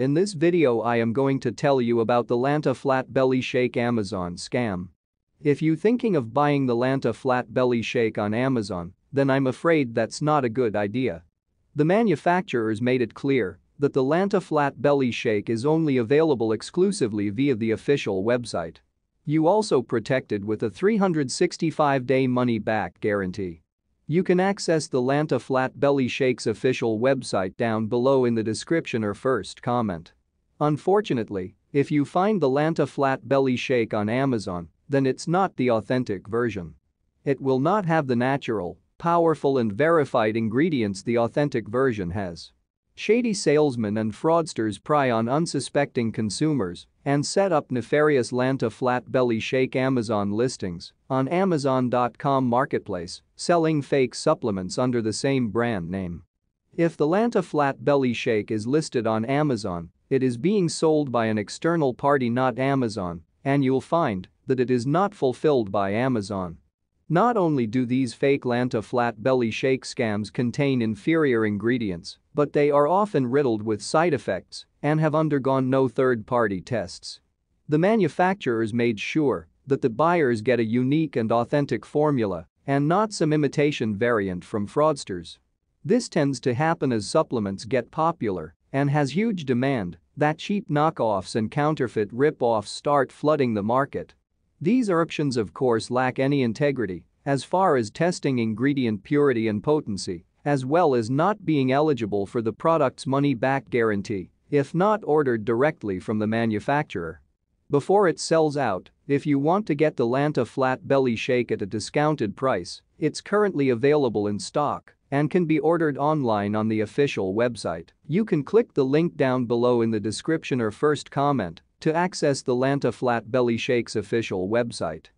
In this video I am going to tell you about the Lanta Flat Belly Shake Amazon scam. If you thinking of buying the Lanta Flat Belly Shake on Amazon, then I'm afraid that's not a good idea. The manufacturers made it clear that the Lanta Flat Belly Shake is only available exclusively via the official website. You also protected with a 365-day money-back guarantee. You can access the Lanta Flat Belly Shake's official website down below in the description or first comment. Unfortunately, if you find the Lanta Flat Belly Shake on Amazon, then it's not the authentic version. It will not have the natural, powerful and verified ingredients the authentic version has. Shady salesmen and fraudsters prey on unsuspecting consumers and set up nefarious Lanta flat belly shake Amazon listings on Amazon.com marketplace, selling fake supplements under the same brand name. If the Lanta flat belly shake is listed on Amazon, it is being sold by an external party, not Amazon, and you'll find that it is not fulfilled by Amazon. Not only do these fake Lanta flat belly shake scams contain inferior ingredients, but they are often riddled with side effects and have undergone no third-party tests. The manufacturers made sure that the buyers get a unique and authentic formula and not some imitation variant from fraudsters. This tends to happen as supplements get popular and has huge demand that cheap knockoffs and counterfeit rip-offs start flooding the market. These options of course lack any integrity as far as testing ingredient purity and potency as well as not being eligible for the product's money-back guarantee if not ordered directly from the manufacturer. Before it sells out, if you want to get the Lanta Flat Belly Shake at a discounted price, it's currently available in stock and can be ordered online on the official website. You can click the link down below in the description or first comment to access the Lanta Flat Belly Shake's official website.